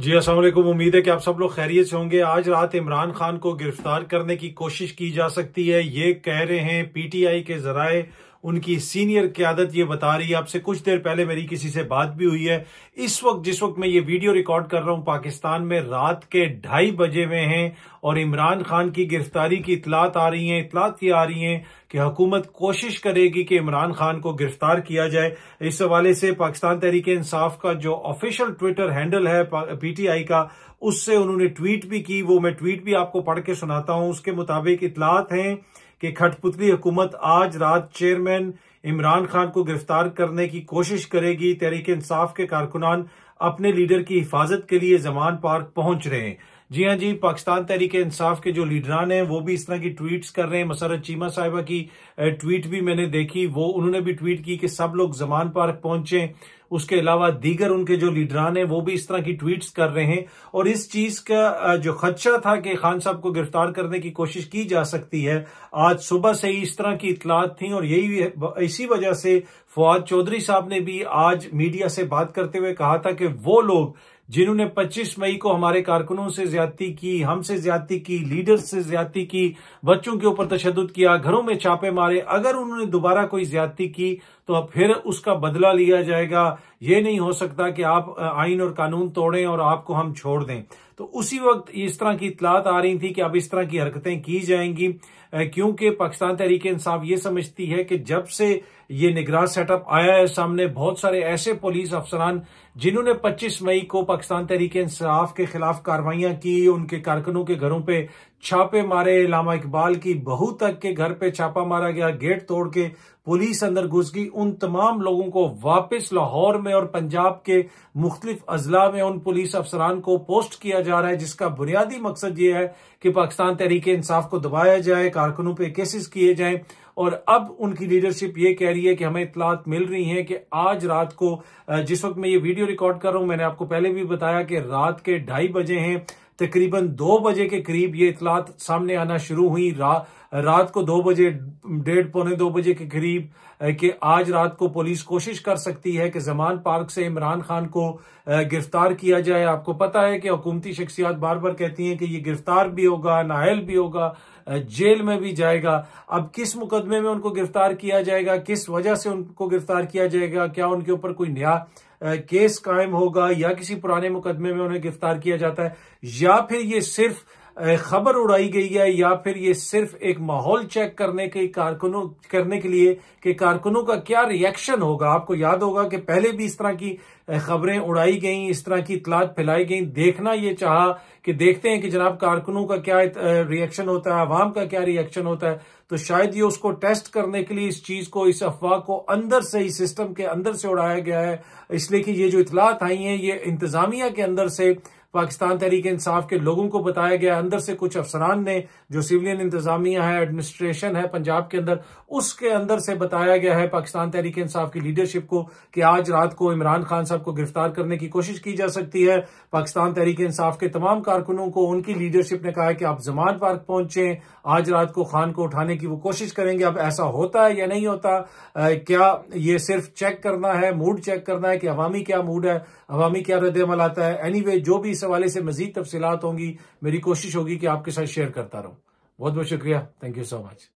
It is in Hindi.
जी असलम उम्मीद है कि आप सब लोग खैरियत से होंगे आज रात इमरान खान को गिरफ्तार करने की कोशिश की जा सकती है ये कह रहे हैं पीटीआई के जराए उनकी सीनियर क्यादत ये बता रही है आपसे कुछ देर पहले मेरी किसी से बात भी हुई है इस वक्त जिस वक्त मैं ये वीडियो रिकॉर्ड कर रहा हूं पाकिस्तान में रात के ढाई बजे में हैं और इमरान खान की गिरफ्तारी की इतलात आ रही हैं इतलात ये आ रही हैं कि हुकूमत कोशिश करेगी कि इमरान खान को गिरफ्तार किया जाए इस हवाले से पाकिस्तान तहरीक इंसाफ का जो ऑफिशियल ट्विटर हैंडल है पीटीआई का उससे उन्होंने ट्वीट भी की वो मैं ट्वीट भी आपको पढ़ के सुनाता हूं उसके मुताबिक इतलात हैं कि खटपुतली हुकूमत आज रात चेयरमैन इमरान खान को गिरफ्तार करने की कोशिश करेगी तहरीक इंसाफ के कारकुनान अपने लीडर की हिफाजत के लिए जमान पार्क पहुंच रहे हैं जी हाँ जी पाकिस्तान तहरीक इंसाफ के जो लीडरान हैं वो भी इस तरह की ट्वीट्स कर रहे हैं मसरत चीमा साहिबा की ट्वीट भी मैंने देखी वो उन्होंने भी ट्वीट की कि सब लोग जमान पार्क पहुंचे उसके अलावा दीगर उनके जो लीडरान हैं वो भी इस तरह की ट्वीट्स कर रहे हैं और इस चीज का जो खदशा था कि खान साहब को गिरफ्तार करने की कोशिश की जा सकती है आज सुबह से ही इस तरह की इतलात थी और यही इसी वजह से फवाद चौधरी साहब ने भी आज मीडिया से बात करते हुए कहा था कि वो लोग जिन्होंने 25 मई को हमारे कारकुनों से ज्यादती की हमसे ज्यादती की लीडर्स से ज्यादती की बच्चों के ऊपर तशद किया घरों में छापे मारे अगर उन्होंने दोबारा कोई ज्यादती की तो अब फिर उसका बदला लिया जाएगा ये नहीं हो सकता कि आप आइन और कानून तोड़ें और आपको हम छोड़ दें तो उसी वक्त इस तरह की इतलात आ रही थी कि अब इस तरह की हरकतें की जाएंगी क्योंकि पाकिस्तान तहरीक इंसाफ ये समझती है कि जब से ये निगरान सेटअप आया है सामने बहुत सारे ऐसे पुलिस अफसरान जिन्होंने 25 मई को पाकिस्तान तहरीक इंसाफ के खिलाफ कार्रवाइयां की उनके कारकनों के घरों पे छापे मारे लामा इकबाल की बहू तक के घर पे छापा मारा गया गेट तोड़ के पुलिस अंदर घुस गई उन तमाम लोगों को वापस लाहौर में में और पंजाब के मुख्तलिफ अजला में उन पुलिस अफसरान को पोस्ट किया जा रहा है जिसका बुनियादी मकसद ये है कि पाकिस्तान तहरीक इंसाफ को दबाया जाए कारकुनों पर केसेस किए जाएं और अब उनकी लीडरशिप ये कह रही है कि हमें इतलात मिल रही है कि आज रात को जिस वक्त मैं ये वीडियो रिकॉर्ड कर रहा हूं मैंने आपको पहले भी बताया कि रात के ढाई बजे हैं तकरीबन दो बजे के करीब ये इतलात सामने आना शुरू हुई रा, रात को दो बजे डेढ़ पौने दो बजे के करीब कि आज रात को पुलिस कोशिश कर सकती है कि जमान पार्क से इमरान खान को गिरफ्तार किया जाए आपको पता है कि हुकूमती शख्सियात बार बार कहती हैं कि ये गिरफ्तार भी होगा नायल भी होगा जेल में भी जाएगा अब किस मुकदमे में उनको गिरफ्तार किया जाएगा किस वजह से उनको गिरफ्तार किया जाएगा क्या उनके ऊपर कोई नया केस कायम होगा या किसी पुराने मुकदमे में उन्हें गिरफ्तार किया जाता है या फिर ये सिर्फ खबर उड़ाई गई है या फिर ये सिर्फ एक माहौल चेक करने के कारकुनों करने के लिए कि कारकुनों का क्या रिएक्शन होगा आपको याद होगा कि पहले भी इस तरह की खबरें उड़ाई गई इस तरह की इतलात फैलाई गई देखना ये चाह कि देखते हैं कि जनाब कारकुनों का क्या रिएक्शन होता है आवाम का क्या रिएक्शन होता है तो शायद ये उसको टेस्ट करने के लिए इस चीज को इस अफवाह को अंदर से ही सिस्टम के अंदर से उड़ाया गया है इसलिए कि ये जो इतलात आई हैं ये इंतजामिया के अंदर से पाकिस्तान तहरीक इंसाफ के लोगों को बताया गया अंदर से कुछ अफसरान ने जो सिविलियन इंतजामिया है एडमिनिस्ट्रेशन है पंजाब के अंदर उसके अंदर से बताया गया है पाकिस्तान तहरीक इंसाफ की लीडरशिप को कि आज रात को इमरान खान साहब को गिरफ्तार करने की कोशिश की जा सकती है पाकिस्तान तहरीक इंसाफ के तमाम कारकुनों को उनकी लीडरशिप ने कहा है कि आप जमान पार्क पहुंचे आज रात को खान को उठाने की वो कोशिश करेंगे अब ऐसा होता है या नहीं होता क्या ये सिर्फ चेक करना है मूड चेक करना है कि अवामी क्या मूड है अवामी क्या रद्द अमल आता है एनी anyway, जो भी इस हवाले से मजीद तफसीत होंगी मेरी कोशिश होगी कि आपके साथ शेयर करता रहूँ बहुत बहुत शुक्रिया थैंक यू सो मच